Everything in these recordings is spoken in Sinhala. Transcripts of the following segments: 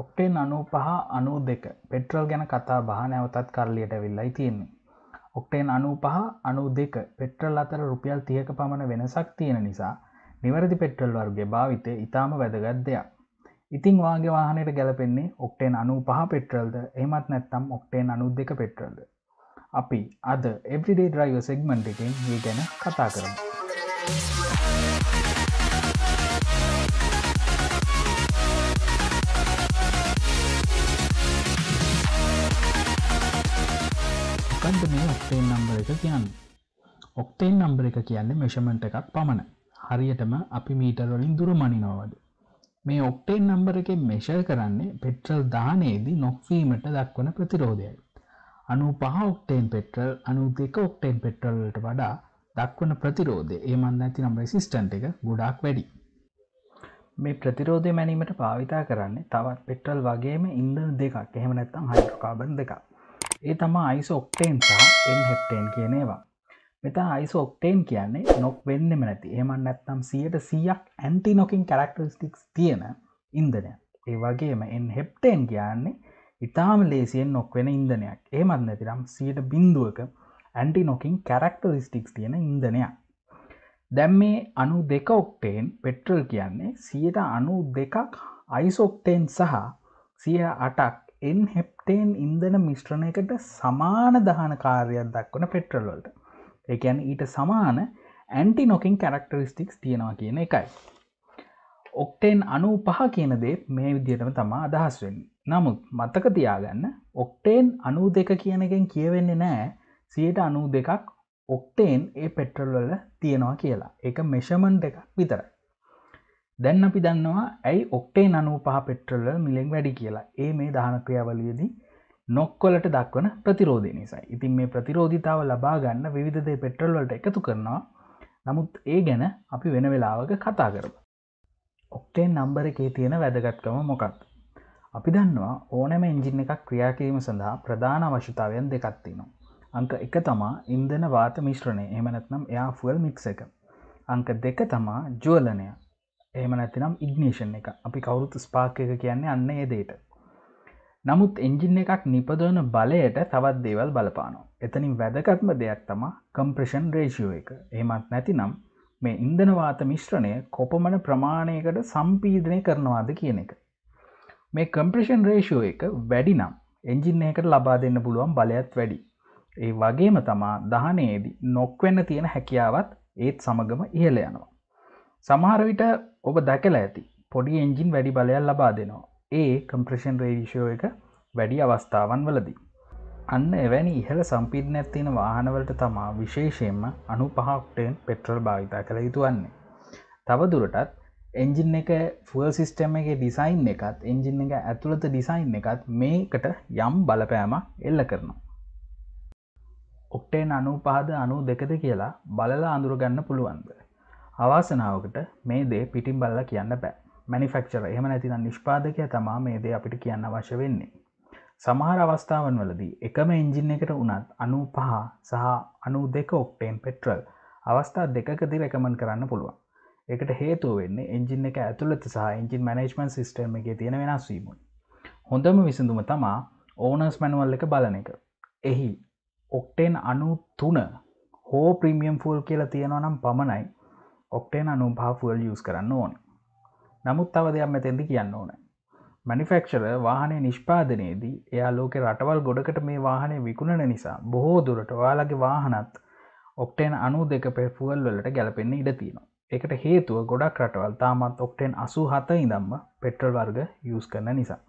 ඔක්ටෙන් අනු පහ අනු දෙක පෙට්‍රල් ගැන කතා බහ නැවතත් කරලියට වෙල්ලයි තියෙන්නේ. ඔක්ටේන් අනු පහ අනු දෙක පෙට්‍රල් අතර රුපියල් තියක පමණ වෙනසක් තියෙන නිසා නිවැරදි පෙට්‍රල් වර්ගේ භාවිතය ඉතාම වැදගත් දෙයක්. ඉතිං වාගේ වාහනයට ගැලපෙන්නේ ඔක්ටේන් අනු පහ පෙට්‍රල්ද එමත් නැත්තම් ඔක්ටේන් අනු දෙක පෙට්‍රල්ද. අපි අද එබ්‍රිඩේ ්‍රයිව සෙක්මන්ට් එකෙන් ඒ ගැන කතා කරමු. ඔක්ටේන් නම්බර එක කියන්න ඔක්ටේන් නම්බර එක කියන්නේ මෙෂමට එකක් පමණ හරියටම අපි මීටරොලින් දුර මනිනවද මේ ඔක්ටේන් නම්බර එක මෙෂර් කරන්නේ පෙට්‍රල් දානයේදී නොක්වීමට දක්වන ප්‍රතිරෝධයයි අනු පහ ඔක්ටේන් පෙට්‍රල් අනු දෙක ඔක්ටේන් පෙට්‍රල්ලට වඩා දක්වන ප්‍රතිරෝධය ඒමන්න ඇති නම්බයි සිිස්ටන්ට එක ගොඩක් වැඩි මේ ප්‍රතිරෝධය මැනීමට භාවිතා කරන්නේ තවත් පෙට්‍රල් වගේම ඉන්දන දෙකක් එහෙම නැත්තම් හයිඩ්‍රකාබන් දෙකක් ඒ තමා අයිස ඔක්ටේන් සහ එන් හෙප්ටේන් කියනේවා මෙතා අයිස ඔක්ටේන් කියන්නේ නොක් වෙන්නෙම නැති ඒමන් නැත්තම් සියට සියක් ඇන්ටි නොකින් කරක්ටරිස්ටික්ස් තියෙන ඉන්දනය ඒ වගේම එන් හෙප්ටේන් කියන්නේ ඉතාම ලේසියෙන් නොක්වෙන ඉන්දනයක් ඒමත් නැතිරම් සියට බින්දුවක ඇන්ටි නොකින් කැරක්ටරිස්ටික්ස් තියෙන ඉන්දනයක් දැම් මේ අනු දෙක ඔක්ටේන් පෙට්‍රල් කියන්නේ සියට අනු දෙකක් අයිසොක්ටේන් සහ සිය අටක් එන් හෙප්ටේන් ඉන්දන මිශ්‍රණයකට සමාන දහන කාර්යක් දක්වන පෙට්‍රල්වලට එකැන් ඊට සමාන ඇන්ටි නොකින් කැරක්ටරිස්ටික්ස් තියෙනවා කියන එකයි. ඔක්ටේන් අනු පහ කියන දේ මේ විදිහටම තමා අදහස්වෙන් නමුත් මත්තක තියාගන්න ඔක්ටේන් අනු දෙක කියන එකෙන් කියවෙන්නේ නෑ සියට අනු දෙකක් ඔක්ටේන් ඒ පෙට්‍රල්වල තියෙනවා කියලා එක මෙෂමන්් එකක් විතරයි දැන් අපි දන්නවා ඇයි ඔක්ටේ නනු පහ පෙට්‍රල්ල මිලෙන් වැඩි කියලා ඒ මේ දහනක්‍රියාවලියදී නොක්කොලට දක්වන ප්‍රතිරෝධය නිසා ඉතින් මේ ප්‍රතිරෝධිතාව ලබා ගන්න විධදේ පෙට්‍රල්වලට එකතු කරනවා නමුත් ඒ ගැන අපි වෙන වෙලාවක කතා කරම. ඔක්ටේ නම්බර එකේ තියෙන වැදගත්කම මොකක්ද. අපි දන්නවා ඕනෑම එන්ජින් එකක් ක්‍රියාකිරීම සඳහා ප්‍රධාන අවශ්‍යතාවයන් දෙකත්තිනවා. අංක එක තමා ඉන්දන වාත මිශ්‍රණය එමනත්නම් එයා ෆුවල් මික්ස එක. අංක දෙක තමා ජුවලනය එහම නැතිනම් ඉග්නේෂන් එක අපි කවුරුත් ස්පාක එක කියන්නේ අන්න ඒදේට නමුත් එන්ජින් එකක් නිපදවන බලයට තවත් දේවල් බලපානෝ එතනින් වැදගත්ම දෙයක් තම කම්ප්‍රෂන් රේෂියෝ එක ඒමත් නැතිනම් මේ ඉන්දනවාත මිශ්‍රණය කොපමන ප්‍රමාණයකට සම්පීධනය කරනවාද කියන එක මේ කම්ප්‍රෂන් රේෂෝ එක වැඩි නම් එන්ජින්න එකට ලබා දෙන්න පුළුවන් බලයත් වැඩි. ඒ වගේම තමා දහනයේදී නොක්වෙන්න තියෙන හැකියාවත් ඒත් සමගම ඉහල යනවා. සමහරවිට ඔබ දැකලා ඇති පොඩි එන්ජින් වැඩි බලයක් ලබා දෙනවා ඒ කම්ප්‍රෂන් රේවිශෝ එක වැඩි අවස්ථාවන් වලදී. අන්න එවැනි ඉහළ සම්පීඩනයක් තියෙන වාහනවලට තමා විශේෂයෙන්ම අනු පහක්ටෙන් පෙට්‍රල් භාවිතා කළ යුතුවන්නේ. තවදුරටත් එන්ජින් එක ෆල් සිිස්ටම් එක ඩිසයින් එකත් එන්ජින් එක ඇතුළත ඩිසයින් එකත් මේකට යම් බලපෑම එල්ල කරනවා. ඔක්ටේන් අනු පහද අනු දෙකද කියලා බලලා අඳුරගන්න පුළුවන්ද. අවාසනාවකට මේ දේ පිටිම් බල්ල කියන්න බෑ මනිිෆක්චර එහම නැතින නිෂ්පාදකය තමා මේ දේ අපිට කියන්න වශ වෙන්නේ. සමහර අවස්ථාවන් වලදී එකම එන්ජින් එකට උනත් අනු පහ සහ අනු දෙක ඔක්ටේම් පෙට්‍රල් අවස්ථා දෙකකදි රැකමන් කරන්න පුළුවන්. එකට හේතුව වෙන්නේ එන්ජින් එක ඇතුළත සහ එන්ජින් මනේජ්මන් සිස්ටම එක තියෙන වෙනස්වීමයි. හොඳම විසඳුම තමා ඕනර්ස් මැනුවල් එක බලන එක. එහි ඔක්ටේන් අනු තුන හෝ ප්‍රීමියම් ෆූල් කියලා තියෙනවා නම් පමණයි ඔප්ටේන අනුම්පාෆුවල් යස් කරන්න ඕන නමුත් තව දෙයක් මෙතෙදි කියන්න ඕන මනිෆෙක්ෂර වාහනය නිෂ්පාදනයේදී එයා ලෝක රටවල් ගොඩකට මේ වාහනය විකුණන නිසා බොහෝ දුරට ඔයාලගේ වාහනත් ඔක්ටේන් අනු දෙක පෙෆුවල් වලට ගැලපෙන්න ඉඩ තියෙනවා එකට හේතුව ගොඩක් රටවල් තාමත් ඔක්ටේන් අසු හත ඉදම්ම පෙට්‍රල් වර්ග යස් කරන නිසා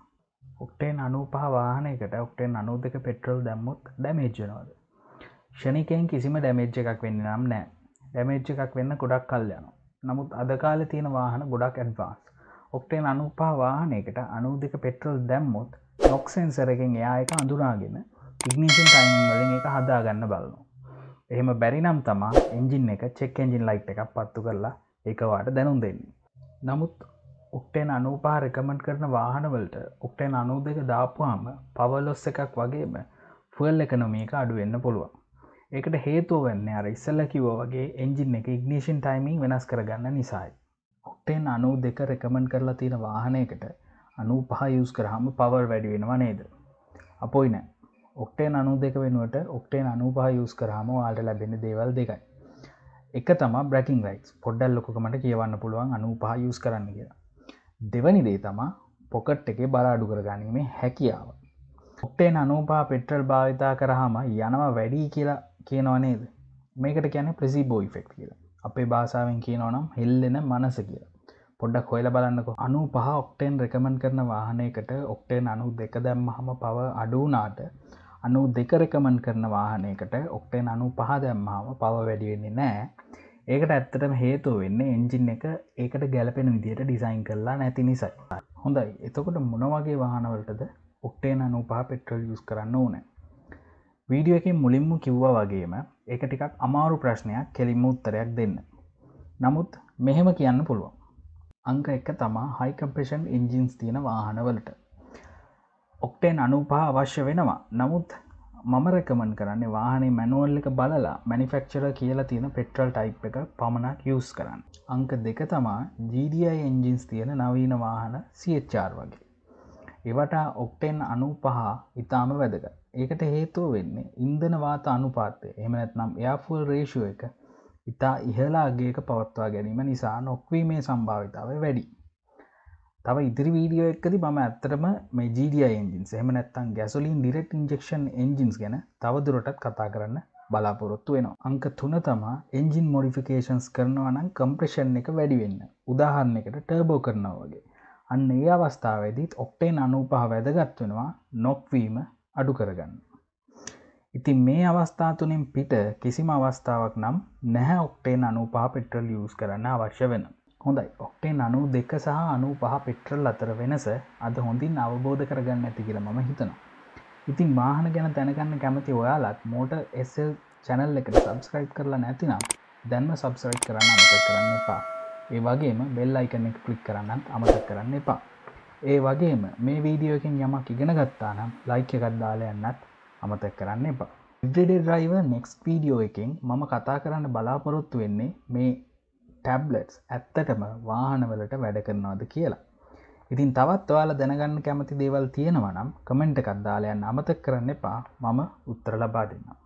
ඔක්ටේන් අනු පහවාහනයකට ඔක්ටේන් අනු දෙක පෙට්‍රල් දැම්මුත් දැමේජ්ජනවාද ෂණිකයෙන් කිසිම ඩැමේජ් එකක් වෙන්න නම් නෑ ඩැමේජ් එකක් වෙන්න ගොඩක් කල් යන නමුත් අදකාල තියෙන වාහන ගොඩක් ඇඩ්වාස් ඔක්ටේන් අනුපා වාහනයකට අනු දෙක පෙට්‍රල් දැම්මොත් නොක්සෙන්න්සරකින් එයා එක අඳුනාගෙන ඉගනිසින් ටයිම් වලින් එක හදාගන්න බලනවා එහෙම බැරිනම් තමා එන්ජින් එක චෙක් එන්ජින් ලයිට් එකක් පත්තු කරලා එකවාට දැනුම් දෙන්නේ. නමුත් ඔක්ටෙන් අනූපා රෙකමෙන්ට් කරන වාහනවලට ඔක්ටෙන් අනූ දෙක දාපුවාම පවලොස් එකක් වගේම ෆල් එකනොමක අඩුවෙන්න පුළුවන්. ඒකට හේතුව වන්න අර ඉස්සල්ල කිවෝ වගේ එන්ජින් එක ඉක්නිෂන් ටයිමිං වෙනස් කරගන්න නිසායි ඔක්ටෙන් අනු දෙක රෙකමන් කරලා තියෙන වාහනයකට අනු පහ යුස් කරහම පවර් වැඩි වෙනවා නේද අපොයි නෑ ඔක්ටේන් අනු දෙක වෙනුවට ඔක්ටේන් අනු පහ යුස් කරහම වාල්ට ලැබෙන දේවල් දෙකයි එක තම බ්‍රකින් රයිටස් පොඩ්ඩල් ලොකමට කියවන්න පුළුවන් අනු පහ යුස් කරන්න කියලා දෙවනි දේ තමා පොකට් එකේ බරාඩු කරගැනීමේ හැකියාව ඔක්ටේන් අනුපා පෙට්‍රල් භාවිතා කරහම යනවා වැඩී කියලා කියනව නේද මේකට කියන ප්‍රසිබෝ ෆෙක්් කියලා අපේ භාසාාවෙන් කියනවනම් හෙල්ලෙන මනස කියලා පොඩ්ඩක් හොයල බලන්නක අනු පහ ඔක්ටේන් රෙකමන් කරන වාහනයකට ඔක්ටේන් අනු දෙක දැම්ම හම පව අඩුනාට අනු දෙක රෙකමන් කරන වාහනයකට ඔක්ටේන් අනු පහ දැම්මාම පව වැඩිවෙන්නේ නෑ ඒකට ඇත්තටම හේතුව වෙන්න එන්ජින් එක ඒකට ගැලපෙන විදියට ඩිසයින් කරලා නැති නිසයි හොඳයි එතකොට මොනවගේ වාහනවලටද ඔක්ටේන අනුපහ පෙට්‍රල් යුස් කරන්න ඕනෑ වීඩියෝ එකින් මුලින්ම කිව්වා වගේම එක ටිකක් අමාරු ප්‍රශ්නයක් කෙලින්ම උත්තරයක් දෙන්න. නමුත් මෙහෙම කියන්න පුළුවන්. අංක එක තමා හයිකම්ප්‍රේෂන් ඉන්ජින්ස් තියෙන වාහනවලට. ඔක්ටේන් අනුපා අවශ්‍ය වෙනවා නමුත් මම රැකමන් කරන්නේ වාහනේ මැනුවල් එක බලලා මැනිෆෙක්චර කියලා තියෙන පෙට්‍රල් ටයිප් එක පමණක් යස් කරන්න. අංක දෙක තමා GDI එන්ජින්ස් තියෙන නවීන වාහන සියච්චාර් වගේ. එවට ඔක්ටෙන් අනු පහ ඉතාම වැදගත්. ඒකට හේතුව වෙන්නේ ඉන්දනවාත අනුපාත්තය එමනැත් නම් එයාෆුල් රේෂුව එක ඉතා ඉහලාගේක පවත්වා ගැනීම නිසා නොක්වීමේ සම්භාවිතාව වැඩි තව ඉදිරි වීඩියෝ එක්කති බම ඇත්තරම මේ ජීඩිය එන්ජින්ස් එම නැත්තන් ගැසුලින් ඩිරෙක්් ඉන්ජෙක්ෂන් එන්ජින්ස් ගැන තවදුරටත් කතා කරන්න බලාපොරොත්තු වෙන අංක තුන තමා එන්ජින් මොඩිෆිකේෂන්ස් කරනවා නම් කම්ප්‍රේෂන් එක වැඩිවෙන්න උදාහරණ එකට ටර්බෝ කරනවා වගේ අන්න ඒ අවස්ථාවේදීත් ඔක්ටේන් අනූපහ වැදගත්වෙනවා නොක්වීම අඩු කරගන්න. ඉතින් මේ අවස්ථා තුළින් පිට කිසිම අවස්ථාවක් නම් නැහැ ඔක්ටේන් අනු පහ පෙට්‍රල් ියස් කරන්න අවශ්‍ය වෙන. හොඳයි ඔක්ටේන් අනු දෙක සහ අනු පහ පෙට්‍රල් අතර වෙනස අද හොඳින් අවබෝධ කරගන්න ඇති කියල ම හිතනවා. ඉතින් වාහන ගැන තැනගන්න කැමති ඔයාලත් මෝට එසල් චැනල් එකට සබස්ක්‍රයිබ් කරලා නැතිනම් දැන්ම සබස්රයිට් කරන්න අමත කරන්න එපා. ඒ වගේම බෙල් අයිකනෙක් කලික් කරන්නත් අමත කරන්න එපා. ඒ වගේම මේ වීඩියෝකින් යමක් ඉගෙන ගත්තා නම් ලයික එකත්දාලයන්නත් අමතක් කරන්න එපා ඉඩරයිව නෙක්ස් පීඩියෝ එකෙන් මම කතා කරන්න බලාපොරොත්තු වෙන්නේ මේ ටැබ්ලෙට්ස් ඇත්තටම වාහනවලට වැඩ කරනවාද කියලා ඉතින් තවත් ඔයාල දැනගන්න කැමති දේවල් තියෙනවනම් කමෙන්ට් එකත්දාලයන්න අමතක් කරන්න එපා මම උත්තර ලබා දෙන්නවා